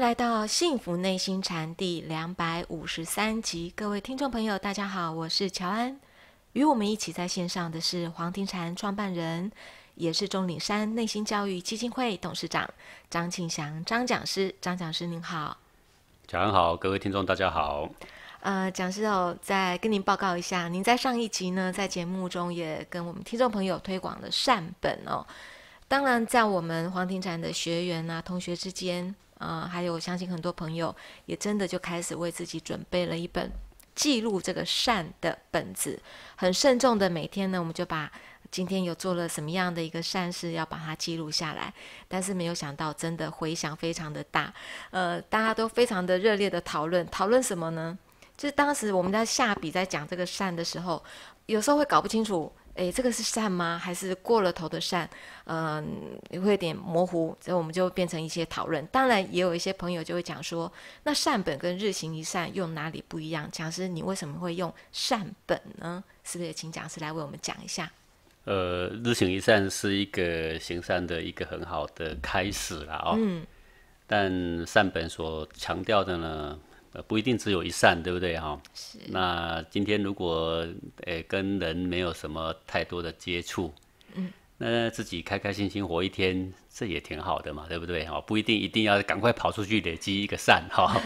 来到幸福内心禅第两百五十三集，各位听众朋友，大家好，我是乔安。与我们一起在线上的是黄庭禅创办人，也是钟岭山内心教育基金会董事长张庆祥张讲师。张讲师您好，乔安好，各位听众大家好。呃，讲师哦，再跟您报告一下，您在上一集呢，在节目中也跟我们听众朋友推广了善本哦。当然，在我们黄庭禅的学员啊，同学之间。啊，还有，我相信很多朋友也真的就开始为自己准备了一本记录这个善的本子，很慎重的每天呢，我们就把今天有做了什么样的一个善事，要把它记录下来。但是没有想到，真的回响非常的大，呃，大家都非常的热烈的讨论，讨论什么呢？就是当时我们在下笔在讲这个善的时候，有时候会搞不清楚。哎，这个是善吗？还是过了头的善？嗯，也会有点模糊，所以我们就变成一些讨论。当然，也有一些朋友就会讲说，那善本跟日行一善用哪里不一样？讲师，你为什么会用善本呢？是不是也请讲师来为我们讲一下？呃，日行一善是一个行善的一个很好的开始了哦。嗯，但善本所强调的呢？呃，不一定只有一善，对不对哈？是。那今天如果呃跟人没有什么太多的接触，嗯，那自己开开心心活一天，这也挺好的嘛，对不对哈？不一定一定要赶快跑出去累积一个善哈。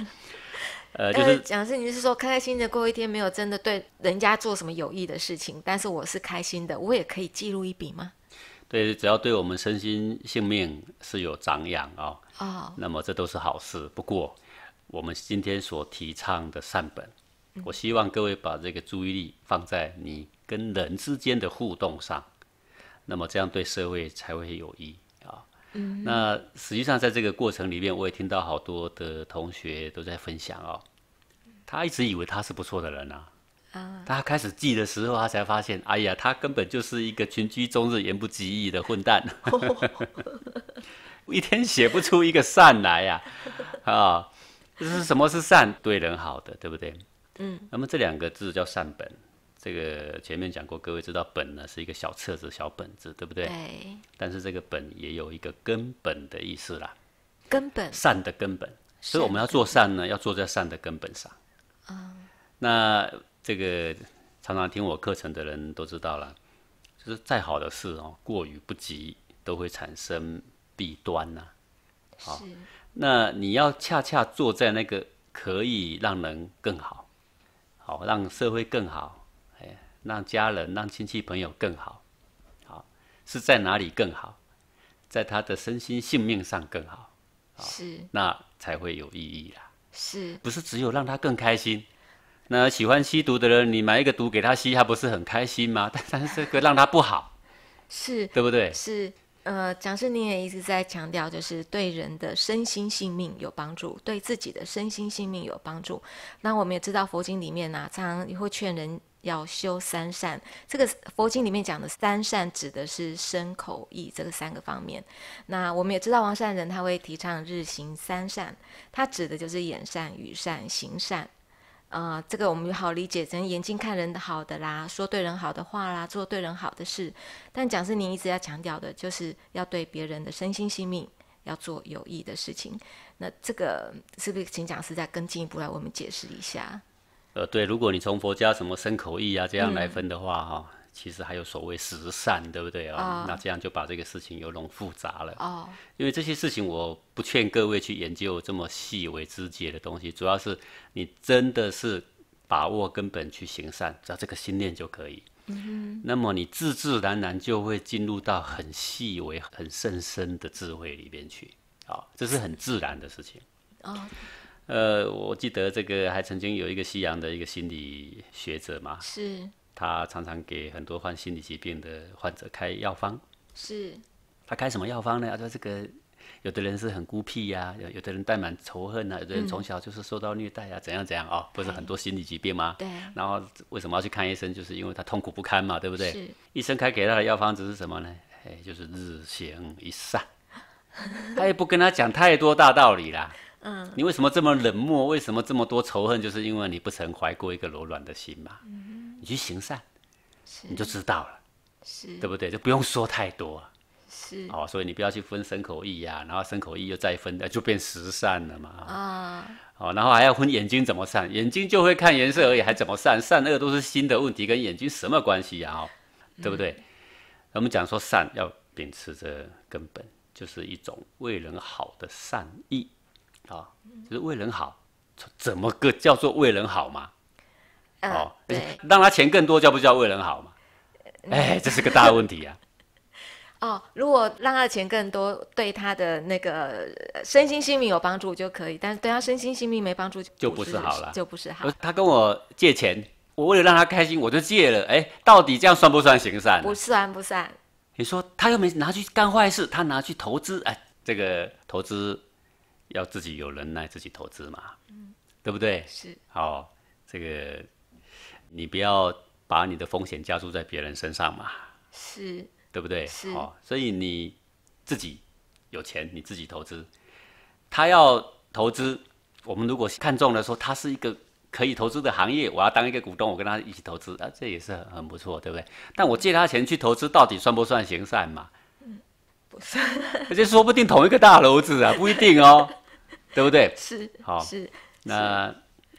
呃，就是，讲是你是说开开心心的过一天，没有真的对人家做什么有益的事情，但是我是开心的，我也可以记录一笔吗？对，只要对我们身心性命是有长养啊，哦，那么这都是好事。不过。我们今天所提倡的善本，我希望各位把这个注意力放在你跟人之间的互动上，那么这样对社会才会有益啊。那实际上在这个过程里面，我也听到好多的同学都在分享哦，他一直以为他是不错的人呐，啊，他开始记的时候，他才发现，哎呀，他根本就是一个群居终日，言不及义的混蛋，一天写不出一个善来呀，啊。就是什么是善？对人好的，对不对？嗯。那么这两个字叫善本，这个前面讲过，各位知道本呢是一个小册子、小本子，对不对？对。但是这个本也有一个根本的意思啦，根本善的根本，所以我们要做善呢，要做在善的根本上。那这个常常听我课程的人都知道了，就是再好的事哦，过于不及都会产生弊端呐。好。那你要恰恰坐在那个可以让人更好，好让社会更好，哎，让家人、让亲戚朋友更好，好是在哪里更好？在他的身心性命上更好，是那才会有意义啦。是，不是只有让他更开心？那喜欢吸毒的人，你买一个毒给他吸，他不是很开心吗？但是这个让他不好，是，对不对？是。呃，讲师你也一直在强调，就是对人的身心性命有帮助，对自己的身心性命有帮助。那我们也知道，佛经里面呢，常常也会劝人要修三善。这个佛经里面讲的三善，指的是身、口、意这个三个方面。那我们也知道，王善人他会提倡日行三善，他指的就是眼善、语善、行善。呃，这个我们好理解，成眼睛看人的好的啦，说对人好的话啦，做对人好的事。但讲师您一直要强调的，就是要对别人的身心性命要做有益的事情。那这个是不是请讲师再更进一步来我们解释一下？呃，对，如果你从佛家什么身口意啊这样来分的话，哈。其实还有所谓十善，对不对啊？那这样就把这个事情又弄复杂了。哦，因为这些事情，我不劝各位去研究这么细微枝节的东西。主要是你真的是把握根本去行善，只要这个心念就可以。嗯那么你自自然然就会进入到很细微、很深深的智慧里边去。啊，这是很自然的事情。哦。呃，我记得这个还曾经有一个西洋的一个心理学者嘛。是。他常常给很多患心理疾病的患者开药方。是。他开什么药方呢？他说：“这个有的人是很孤僻呀，有的人带满仇恨啊，有的人从小就是受到虐待啊，怎样怎样哦，不是很多心理疾病吗？对。然后为什么要去看医生？就是因为他痛苦不堪嘛，对不对？是。医生开给他的药方只是什么呢？哎，就是日行一善。他也不跟他讲太多大道理啦。嗯。你为什么这么冷漠？为什么这么多仇恨？就是因为你不曾怀过一个柔软的心嘛。嗯。你去行善，你就知道了，是对不对？就不用说太多，是哦。所以你不要去分身口意呀，然后身口意又再分，就变十善了嘛。啊，哦，然后还要分眼睛怎么善，眼睛就会看颜色而已，还怎么善？善恶都是心的问题，跟眼睛什么关系呀？哦，对不对？我们讲说善要秉持着根本，就是一种为人好的善意，啊，就是为人好，怎么个叫做为人好嘛？哦，让他钱更多，叫不叫为人好嘛？哎，这是个大问题啊！哦，如果让他的钱更多，对他的那个身心性命有帮助就可以；，但是对他身心性命没帮助，就不是好了，就不是好。他跟我借钱，我为了让他开心，我就借了。哎，到底这样算不算行善？不算，不算。你说他又没拿去干坏事，他拿去投资，哎，这个投资要自己有能耐自己投资嘛，嗯，对不对？是，好，这个。你不要把你的风险加注在别人身上嘛，是对不对？是、哦，所以你自己有钱，你自己投资。他要投资，我们如果看中了说他是一个可以投资的行业，我要当一个股东，我跟他一起投资啊，这也是很很不错，对不对？但我借他钱去投资，到底算不算行善嘛？嗯，不算。而且说不定同一个大楼子啊，不一定哦，对不对？是，好，是，那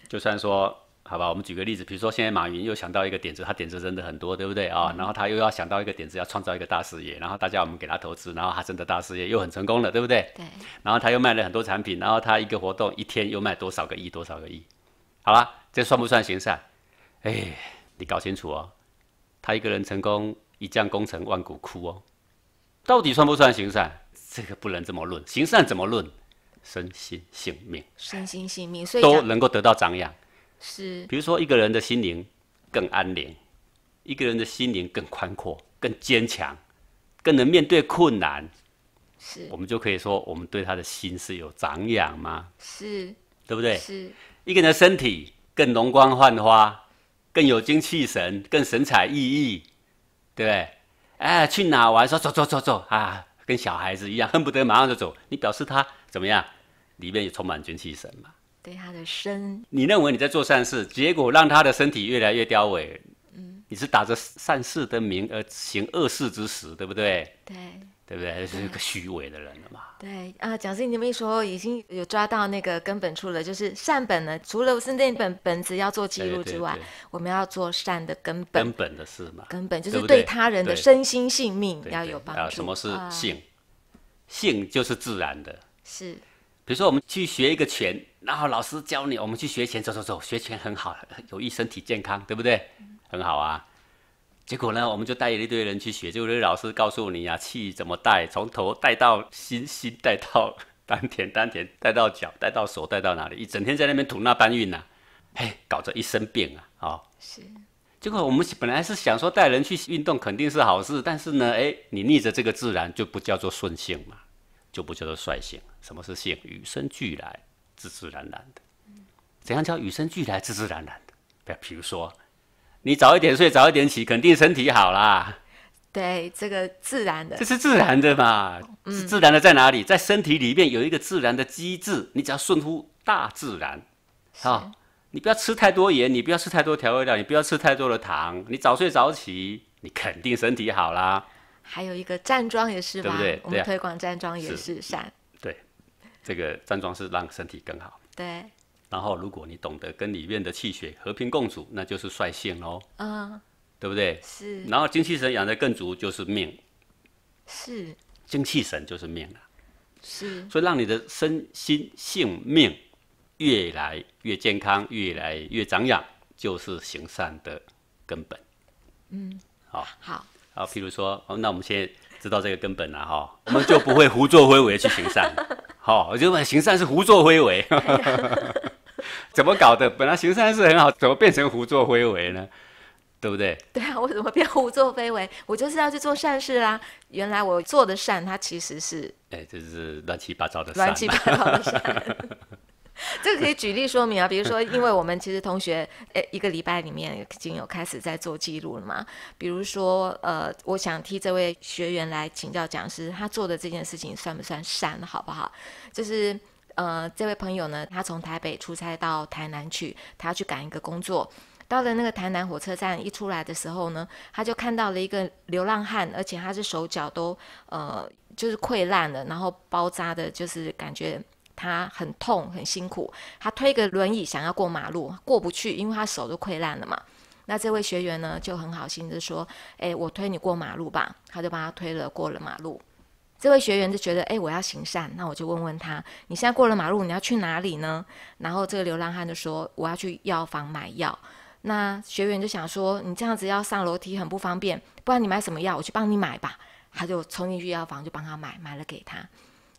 就算说。好吧，我们举个例子，比如说现在马云又想到一个点子，他点子真的很多，对不对啊？然后他又要想到一个点子，要创造一个大事业，然后大家我们给他投资，然后他真的大事业又很成功了，对不对？对。然后他又卖了很多产品，然后他一个活动一天又卖多少个亿，多少个亿？好了，这算不算行善？哎，你搞清楚哦，他一个人成功，一将功成万骨枯哦，到底算不算行善？这个不能这么论，行善怎么论？身心性命，身心性命，所以都能够得到长养。是，比如说一个人的心灵更安宁，一个人的心灵更宽阔、更坚强，更能面对困难。是，我们就可以说我们对他的心是有长养吗？是，对不对？是，一个人的身体更容光焕发，更有精气神，更神采奕奕，对不对？哎，去哪玩？说走走走走啊，跟小孩子一样，恨不得马上就走。你表示他怎么样？里面有充满精气神嘛。对他的身，你认为你在做善事，结果让他的身体越来越凋萎。嗯，你是打着善事的名而行恶事之实，对不对？对，对不对？是一个虚伪的人了嘛？对啊，蒋师，你们一说已经有抓到那个根本处了，就是善本呢。除了是那本本子要做记录之外，我们要做善的根本，根本的事嘛。根本就是对他人的身心性命要有帮助。什么是性？性就是自然的，是。比如说，我们去学一个拳，然后老师教你。我们去学拳，走走走，学拳很好，有益身体健康，对不对？很好啊。结果呢，我们就带了一堆人去学，就是老师告诉你啊，气怎么带，从头带到心，心带到 丹田，丹田带到脚，带到手，带到哪里？一整天在那边吐纳搬运呐，哎，搞得一身病啊！哦，是。结果我们本来是想说带人去运动肯定是好事，但是呢，哎，你逆着这个自然就不叫做顺性嘛。就不叫做率性。什么是性？与生俱来，自自然然的。怎样叫与生俱来、自自然然的？比如说，你早一点睡，早一点起，肯定身体好啦。对，这个自然的。这是自然的嘛？是自然的在哪里？在身体里面有一个自然的机制，你只要顺乎大自然，好，你不要吃太多盐，你不要吃太多调味料，你不要吃太多的糖，你早睡早起，你肯定身体好啦。还有一个站桩也是吧？我们推广站桩也是善。对，这个站桩是让身体更好。对。然后，如果你懂得跟里面的气血和平共处，那就是率性喽。嗯。对不对？是。然后精气神养得更足，就是命。是。精气神就是命了。是。所以，让你的身心性命越来越健康，越来越长养，就是行善的根本。嗯。好。好。啊，譬如说，那我们先知道这个根本了哈，我们就不会胡作非为去行善。好，我就问行善是胡作非为？怎么搞的？本来行善是很好，怎么变成胡作非为呢？对不对？对啊，我怎么变胡作非为？我就是要去做善事啦。原来我做的善，它其实是……哎，这是乱七八糟的善。乱七八糟的善。这个可以举例说明啊，比如说，因为我们其实同学诶，一个礼拜里面已经有开始在做记录了嘛。比如说，呃，我想替这位学员来请教讲师，他做的这件事情算不算善好不好？就是，呃，这位朋友呢，他从台北出差到台南去，他要去赶一个工作。到了那个台南火车站一出来的时候呢，他就看到了一个流浪汉，而且他是手脚都呃，就是溃烂了，然后包扎的，就是感觉。他很痛，很辛苦。他推个轮椅想要过马路，过不去，因为他手都溃烂了嘛。那这位学员呢，就很好心，的说：“哎，我推你过马路吧。”他就帮他推了过了马路。这位学员就觉得：“哎，我要行善，那我就问问他，你现在过了马路，你要去哪里呢？”然后这个流浪汉就说：“我要去药房买药。”那学员就想说：“你这样子要上楼梯很不方便，不然你买什么药？我去帮你买吧。”他就冲进去药房，就帮他买，买了给他。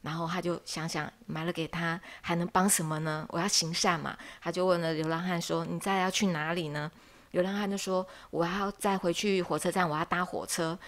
然后他就想想买了给他还能帮什么呢？我要行善嘛。他就问了流浪汉说：“你再要去哪里呢？”流浪汉就说：“我要再回去火车站，我要搭火车。”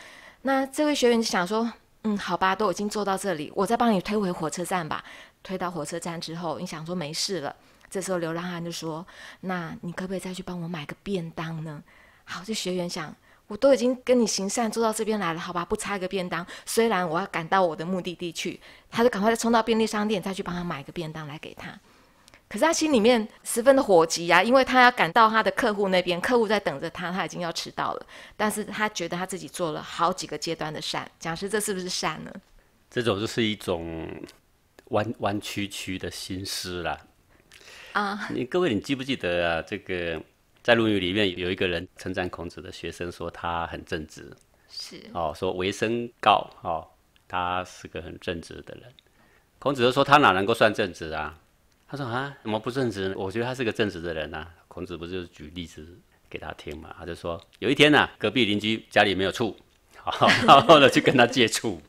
那这位学员就想说：“嗯，好吧，都已经做到这里，我再帮你推回火车站吧。”推到火车站之后，你想说没事了。这时候流浪汉就说：“那你可不可以再去帮我买个便当呢？”好，这学员想。我都已经跟你行善做到这边来了，好吧？不差一个便当。虽然我要赶到我的目的地去，他就赶快再冲到便利商店再去帮他买一个便当来给他。可是他心里面十分的火急啊，因为他要赶到他的客户那边，客户在等着他，他已经要迟到了。但是他觉得他自己做了好几个阶段的善，讲师，这是不是善呢？这种就是一种弯弯曲曲的心思啦。啊，你各位，你记不记得啊？这个。在《论语》里面有一个人称赞孔子的学生说他很正直，是哦，说韦生高哦，他是个很正直的人。孔子就说他哪能够算正直啊？他说啊，怎么不正直？我觉得他是个正直的人啊。孔子不就是举例子给他听嘛？他就说有一天呢，隔壁邻居家里没有醋，然后呢去跟他借醋，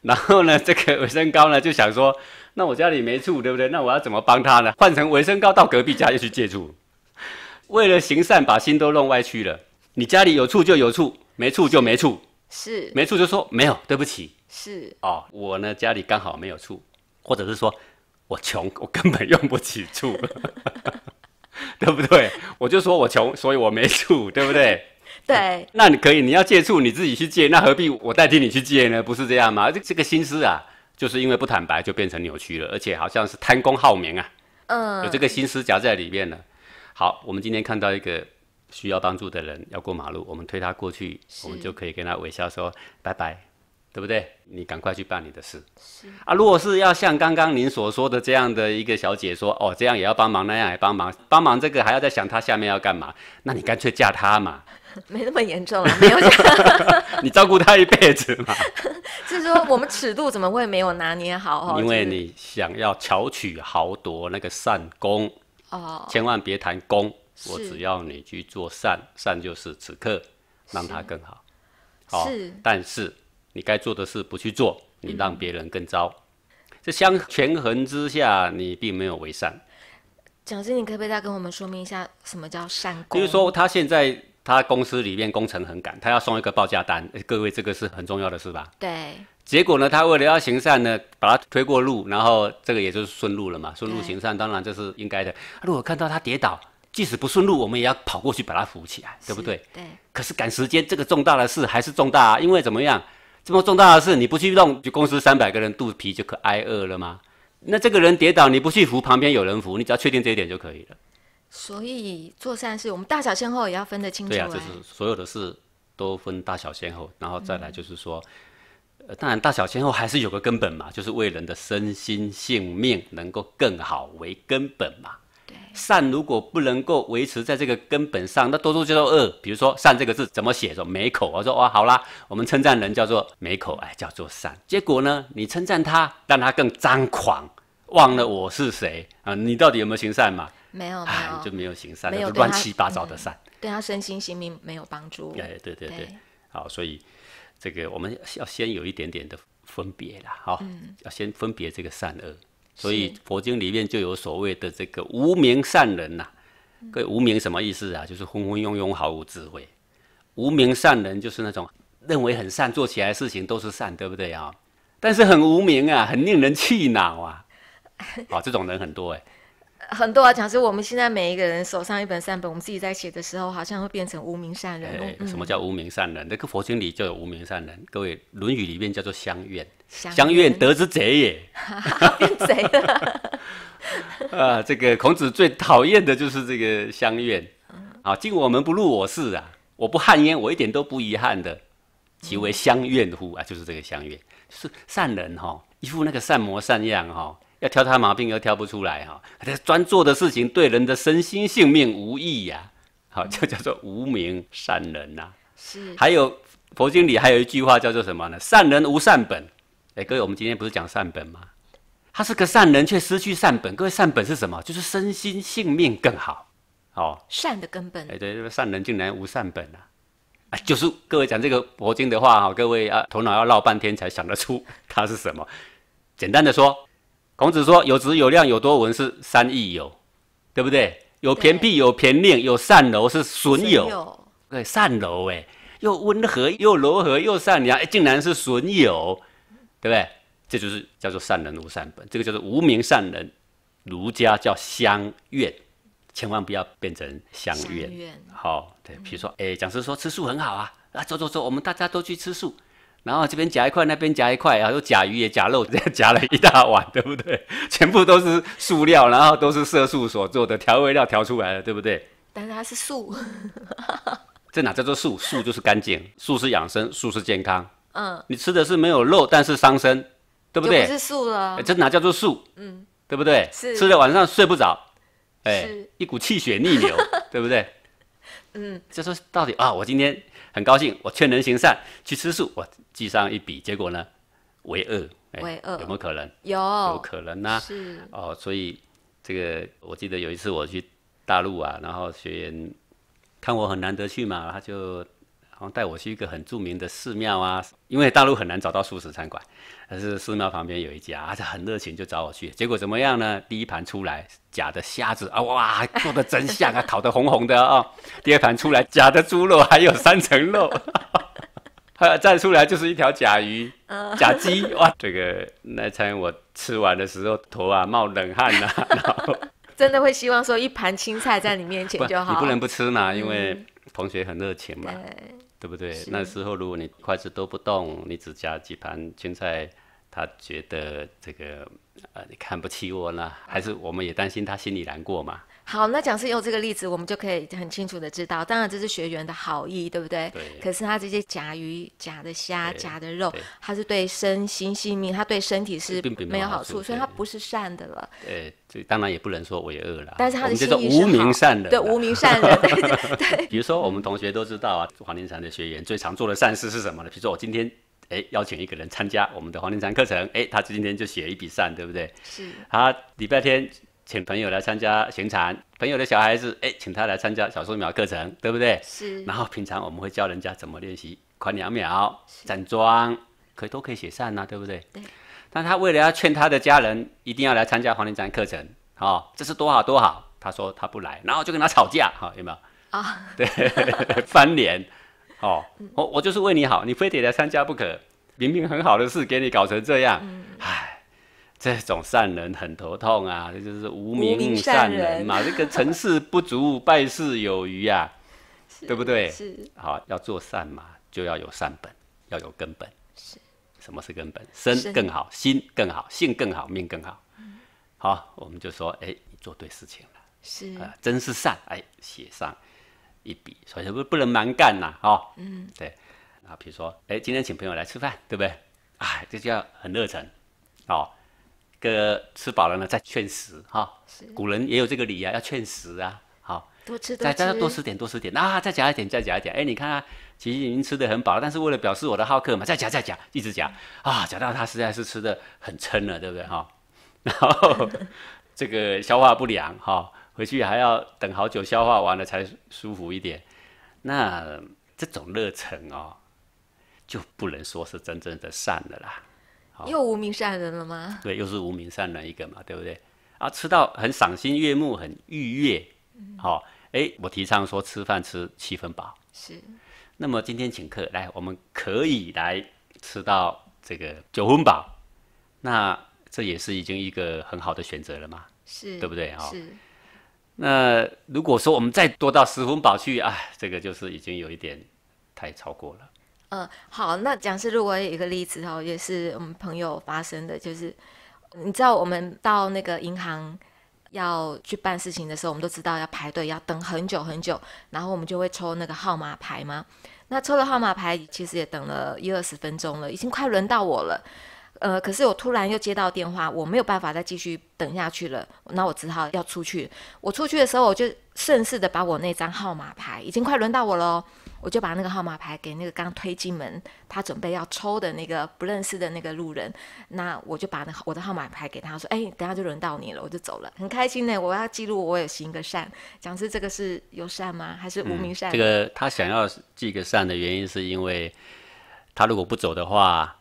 然后呢这个韦生高呢就想说，那我家里没醋，对不对？那我要怎么帮他呢？换成韦生高到隔壁家就去借醋。为了行善，把心都弄歪曲了。你家里有醋就有醋，没醋就没醋，是没醋就说没有，对不起，是哦。我呢家里刚好没有醋，或者是说我穷，我根本用不起醋，对不对？我就说我穷，所以我没醋，对不对？对。那你可以，你要借醋你自己去借，那何必我代替你去借呢？不是这样吗？这这个心思啊，就是因为不坦白就变成扭曲了，而且好像是贪功好名啊，嗯，有这个心思夹在里面了。好，我们今天看到一个需要帮助的人要过马路，我们推他过去，我们就可以跟他微笑说拜拜，对不对？你赶快去办你的事。是啊，如果是要像刚刚您所说的这样的一个小姐说哦，这样也要帮忙，那样也帮忙，帮忙这个还要再想他下面要干嘛，那你干脆嫁他嘛。没那么严重了，没有。你照顾他一辈子嘛。就 是说，我们尺度怎么会没有拿捏好？因为你想要巧取豪夺那个善功。哦，千万别谈功，我只要你去做善，善就是此刻让他更好。是，但是你该做的事不去做，你让别人更糟，这相权衡之下，你并没有为善。讲师，你可不可以再跟我们说明一下什么叫善功？比如说，他现在他公司里面工程很赶，他要送一个报价单，各位这个是很重要的，是吧？对。结果呢？他为了要行善呢，把他推过路，然后这个也就是顺路了嘛，顺路行善，当然这是应该的。如果看到他跌倒，即使不顺路，我们也要跑过去把他扶起来，对不对？对。可是赶时间，这个重大的事还是重大，啊，因为怎么样？这么重大的事，你不去弄，就公司三百个人肚皮就可挨饿了吗？那这个人跌倒，你不去扶，旁边有人扶，你只要确定这一点就可以了。所以做善事，我们大小先后也要分得清楚。对啊，就是所有的事都分大小先后，然后再来就是说。当然大小先后还是有个根本嘛，就是为人的身心性命能够更好为根本嘛。善如果不能够维持在这个根本上，那多数叫做恶。比如说善这个字怎么写？说美口，我说哇好啦，我们称赞人叫做美口，哎叫做善。结果呢，你称赞他，让他更张狂，忘了我是谁啊？你到底有没有行善嘛？没有没有就没有行善，没有乱七八糟的善，对他身心性命没有帮助。哎对对对，好所以。这个我们要先有一点点的分别了，哈，要先分别这个善恶，所以佛经里面就有所谓的这个无名善人呐。各位无名什么意思啊？就是昏昏庸庸，毫无智慧。无名善人就是那种认为很善，做起来事情都是善，对不对啊？但是很无名啊，很令人气恼啊。好，这种人很多哎。很多讲是我们现在每一个人手上一本善本，我们自己在写的时候，好像会变成无名善人。什么叫无名善人？那个佛经里就有无名善人。各位，《论语》里面叫做相愿，相愿得之贼也。哈哈，得贼了。啊，这个孔子最讨厌的就是这个相愿。啊，敬我们不入我室啊，我不憾焉，我一点都不遗憾的，即为相愿乎？啊，就是这个相愿，是善人哈，一副那个善模善样哈。要挑他毛病又挑不出来哈，他专做的事情对人的身心性命无益呀，好就叫做无名善人呐。是，还有佛经里还有一句话叫做什么呢？善人无善本。哎，各位我们今天不是讲善本吗？他是个善人却失去善本。各位善本是什么？就是身心性命更好。好，善的根本。哎，对，善人竟然无善本啊！啊，就是各位讲这个佛经的话各位啊头脑要绕半天才想得出他是什么。简单的说。孔子说：“有直有量有多闻是三益友，对不对？有偏僻有偏令有善柔是损友。对，善柔哎，又温和又柔和又善良，哎，竟然是损友，对不对？这就是叫做善人无善本，这个叫做无名善人。儒家叫相怨，千万不要变成相怨。好，对，比如说，哎，讲师说吃素很好啊，啊，走走走，我们大家都去吃素。”然后这边夹一块，那边夹一块，然后夹鱼也夹肉，直接夹了一大碗，对不对？全部都是塑料，然后都是色素所做的调味料调出来的，对不对？但是它是素，这哪叫做素？素就是干净，素是养生，素是健康。嗯。你吃的是没有肉，但是伤身，对不对？不是素了。这哪叫做素？嗯，对不对？是吃了晚上睡不着，哎，一股气血逆流，对不对？嗯。就说到底啊，我今天。很高兴，我劝人行善去吃素，我记上一笔，结果呢，为恶，为恶有没有可能？有，有可能呐。是哦，所以这个我记得有一次我去大陆啊，然后学员看我很难得去嘛，他就。带我去一个很著名的寺庙啊，因为大陆很难找到素食餐馆，但是寺庙旁边有一家，而且很热情，就找我去。结果怎么样呢？第一盘出来假的虾子啊，哇，做的真像啊，烤得红红的啊。第二盘出来假的猪肉，还有三层肉，再出来就是一条假鱼、假鸡哇。这个那餐我吃完的时候头啊冒冷汗呐。真的会希望说一盘青菜在你面前就好，你不能不吃嘛，因为同学很热情嘛。对不对？那时候如果你筷子都不动，你只夹几盘青菜，他觉得这个呃，你看不起我呢？还是我们也担心他心里难过嘛？好，那讲师用这个例子，我们就可以很清楚的知道，当然这是学员的好意，对不对？对。可是他这些假鱼、假的虾、假的肉，它是对身心性命，它对身体是没有好处，所以它不是善的了。呃，这当然也不能说为恶了。但是他的叫做无名善的，对无名善人。对。比如说，我们同学都知道啊，黄连禅的学员最常做的善事是什么呢？比如说，我今天哎邀请一个人参加我们的黄连禅课程，哎，他今天就写一笔善，对不对？是。他礼拜天。请朋友来参加巡禅，朋友的小孩子，哎，请他来参加小树苗课程，对不对？是。然后平常我们会教人家怎么练习宽两秒、展桩，可以都可以解散呢，对不对？对。但他为了要劝他的家人一定要来参加黄连禅课程，哦，这是多好多好，他说他不来，然后就跟他吵架，好，有没有？啊，对，翻脸，哦，我我就是为你好，你非得来参加不可，明明很好的事给你搞成这样，嗯。这种善人很头痛啊，这就是无名善人嘛。这个成事不足，败事有余啊，对不对？是好，要做善嘛，就要有善本，要有根本。是，什么是根本？身更好，心更好，性更好，命更好。嗯，好，我们就说，哎，你做对事情了，是啊，真是善，哎，写上一笔。所以不不能盲干呐，哈，嗯，对。啊，比如说，哎，今天请朋友来吃饭，对不对？哎，这就要很热忱，好。个吃饱了呢，再劝食哈。古人也有这个理啊，要劝食啊。好，再再多吃点，多吃点啊，再夹一点，再夹一点。哎，你看啊，其实已经吃的很饱了，但是为了表示我的好客嘛，再夹再夹，一直夹啊，夹到他实在是吃的很撑了，对不对哈？然后这个消化不良哈，回去还要等好久消化完了才舒服一点。那这种热忱哦，就不能说是真正的善了啦。又无名善人了吗？对，又是无名善人一个嘛，对不对？啊，吃到很赏心悦目，很愉悦，好，哎，我提倡说吃饭吃七分饱，是。那么今天请客来，我们可以来吃到这个九分饱，那这也是已经一个很好的选择了嘛，是对不对？哈，是。那如果说我们再多到十分饱去啊，这个就是已经有一点太超过了。嗯，好，那讲师，如果有一个例子哦，也是我们朋友发生的，就是你知道我们到那个银行要去办事情的时候，我们都知道要排队，要等很久很久，然后我们就会抽那个号码牌嘛。那抽了号码牌，其实也等了一二十分钟了，已经快轮到我了。呃，可是我突然又接到电话，我没有办法再继续等下去了，那我只好要出去。我出去的时候，我就顺势的把我那张号码牌，已经快轮到我了。我就把那个号码牌给那个刚推进门、他准备要抽的那个不认识的那个路人，那我就把那我的号码牌给他，说：“哎，等下就轮到你了。”我就走了，很开心呢。我要记录，我也行个善。讲是这个是有善吗？还是无名善？这个他想要记个善的原因，是因为他如果不走的话，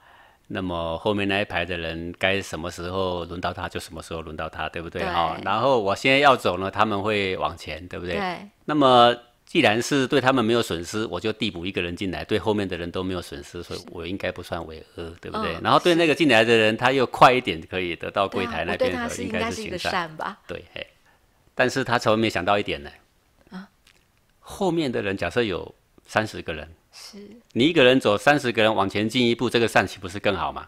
那么后面那一排的人该什么时候轮到他就什么时候轮到他，对不对？好，然后我现在要走呢，他们会往前，对不对？对。那么。既然是对他们没有损失，我就递补一个人进来，对后面的人都没有损失，所以我应该不算违额，对不对？然后对那个进来的人，他又快一点可以得到柜台那边，应该是行善吧？对，但是他从没想到一点呢。啊？后面的人假设有三十个人，是你一个人走，三十个人往前进一步，这个善岂不是更好吗？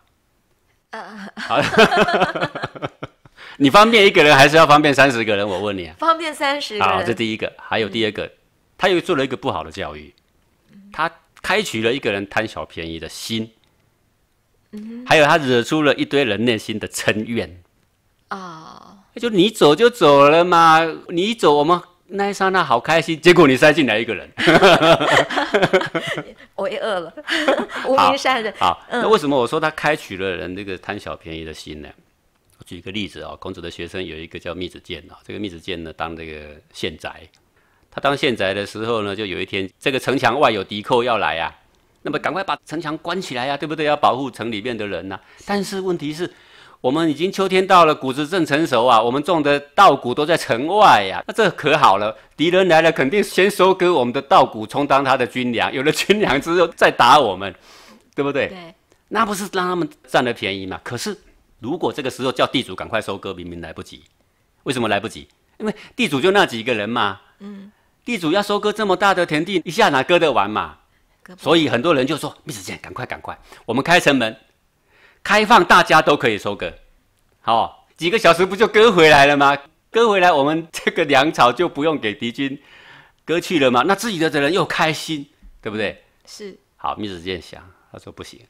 啊，好，你方便一个人还是要方便三十个人？我问你啊，方便三十。好，这第一个，还有第二个。他又做了一个不好的教育，他开取了一个人贪小便宜的心，还有他惹出了一堆人内心的嗔怨啊！就你走就走了嘛，你走我们那一刹那好开心，结果你塞进来一个人，我也饿了，无名善人。好，那为什么我说他开取了人这个贪小便宜的心呢？我举个例子啊，孔子的学生有一个叫密子建啊，这个密子建呢当这个县宰。他当县宰的时候呢，就有一天，这个城墙外有敌寇要来啊，那么赶快把城墙关起来呀，对不对？要保护城里面的人呐。但是问题是，我们已经秋天到了，谷子正成熟啊，我们种的稻谷都在城外呀。那这可好了，敌人来了，肯定先收割我们的稻谷，充当他的军粮。有了军粮之后再打我们，对不对？对，那不是让他们占了便宜嘛。可是如果这个时候叫地主赶快收割，明明来不及，为什么来不及？因为地主就那几个人嘛，嗯。地主要收割这么大的田地，一下哪割得完嘛？所以很多人就说：“密子健，赶快赶快，我们开城门，开放大家都可以收割，好几个小时不就割回来了吗？割回来，我们这个粮草就不用给敌军割去了嘛。那自己的人又开心，对不对？是好，密子健想，他说不行。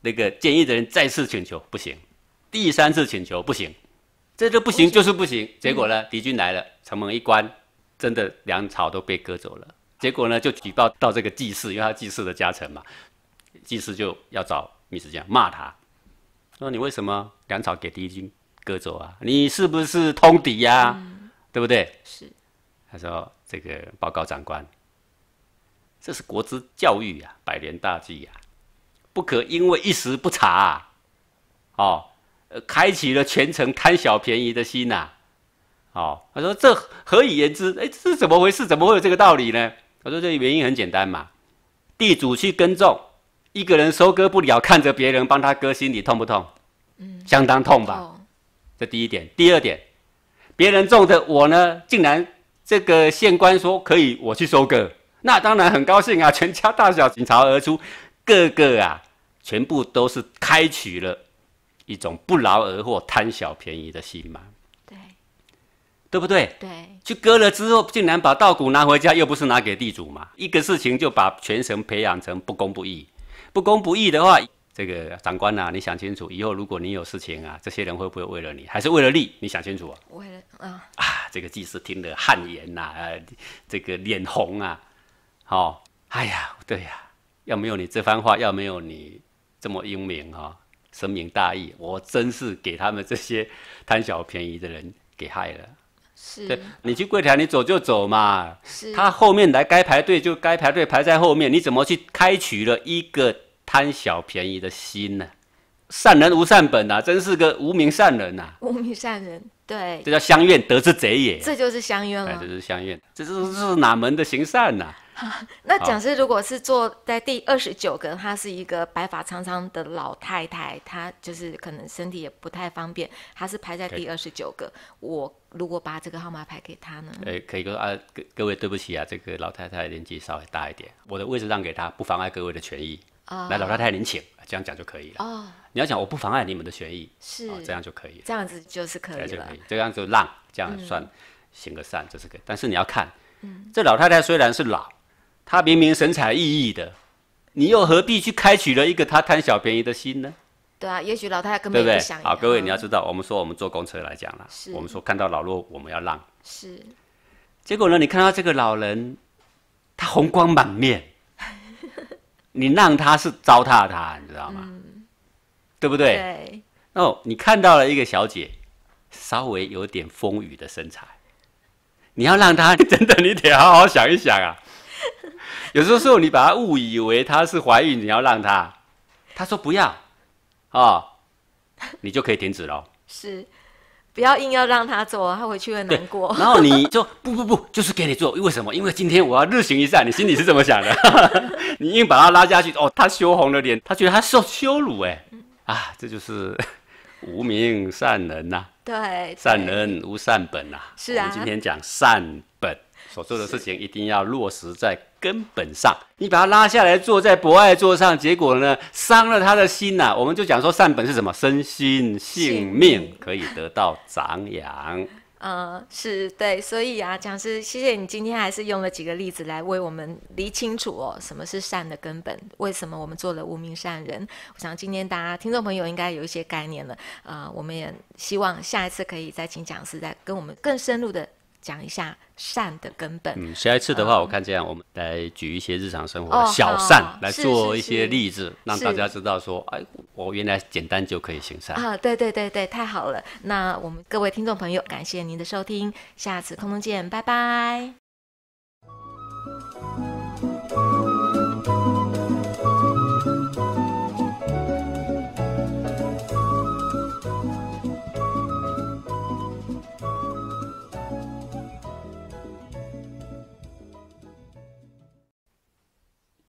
那个建议的人再次请求，不行；第三次请求，不行。这都不行，就是不行。结果呢，敌军来了，城门一关。真的粮草都被割走了，结果呢就举报到这个祭祀，因为他祭祀的家臣嘛，祭祀就要找米斯这样骂他，说你为什么粮草给敌军割走啊？你是不是通敌呀？对不对？是。他说这个报告长官，这是国之教育啊，百年大计呀，不可因为一时不察，哦，开启了全城贪小便宜的心呐。哦，他说这何以言之？哎，这是怎么回事？怎么会有这个道理呢？我说这原因很简单嘛，地主去耕种，一个人收割不了，看着别人帮他割，心里痛不痛？嗯，相当痛吧。这第一点，第二点，别人种的我呢，竟然这个县官说可以我去收割，那当然很高兴啊，全家大小倾巢而出，个个啊全部都是开取了一种不劳而获、贪小便宜的心嘛。对不对？对，去割了之后，竟然把稻谷拿回家，又不是拿给地主嘛。一个事情就把全城培养成不公不义。不公不义的话，这个长官呐，你想清楚，以后如果你有事情啊，这些人会不会为了你，还是为了利？你想清楚啊。为了啊啊！这个祭司听得汗颜呐，这个脸红啊。好，哎呀，对呀，要没有你这番话，要没有你这么英明哈，深明大义，我真是给他们这些贪小便宜的人给害了。是你去柜台，你走就走嘛。是，他后面来该排队就该排队，排在后面。你怎么去开取了一个贪小便宜的心呢？善人无善本呐，真是个无名善人呐。无名善人，对，这叫相怨得之贼也。这就是相怨了，这是相怨，这是这是哪门的行善呐？那讲师如果是坐在第二十九个，她是一个白发苍苍的老太太，她就是可能身体也不太方便，她是排在第二十九个，我。如果把这个号码牌给他呢？哎，可以说啊，各各位对不起啊，这个老太太年纪稍微大一点，我的位置让给她，不妨碍各位的权益啊。那老太太您请，这样讲就可以了。哦，你要讲我不妨碍你们的权益，是，这样就可以了。这样子就是可以了，这可以，这样子让，这样算行个善，这是可以。但是你要看，这老太太虽然是老，她明明神采奕奕的，你又何必去开取了一个她贪小便宜的心呢？对啊，也许老太太根本也不想。对不对？好，各位你要知道，我们说我们坐公车来讲了，我们说看到老弱我们要让。是。结果呢？你看到这个老人，他红光满面，你让他是糟蹋他，你知道吗？嗯。对不对？对。哦，你看到了一个小姐，稍微有点风雨的身材，你要让她，真的你得好好想一想啊。有时候你把她误以为她是怀孕，你要让她，她说不要。啊，你就可以停止了。是，不要硬要让他做，他回去会难过。然后你就不不不，就是给你做。为什么？因为今天我要日行一善。你心里是怎么想的？你硬把他拉下去，哦，他羞红了脸，他觉得他受羞辱。哎，啊，这就是无名善人呐。对，善人无善本呐。是啊，今天讲善。所做的事情一定要落实在根本上。你把他拉下来坐在博爱座上，结果呢，伤了他的心呐。我们就讲说善本是什么，身心性命可以得到长养。嗯，是对，所以啊，讲师，谢谢你今天还是用了几个例子来为我们理清楚哦，什么是善的根本，为什么我们做了无名善人。我想今天大家听众朋友应该有一些概念了。呃，我们也希望下一次可以再请讲师再跟我们更深入的。讲一下善的根本。嗯，下一次的话，我看这样，我们来举一些日常生活小善来做一些例子，让大家知道说，哎，我原来简单就可以行善啊！对对对对，太好了。那我们各位听众朋友，感谢您的收听，下次空中见，拜拜。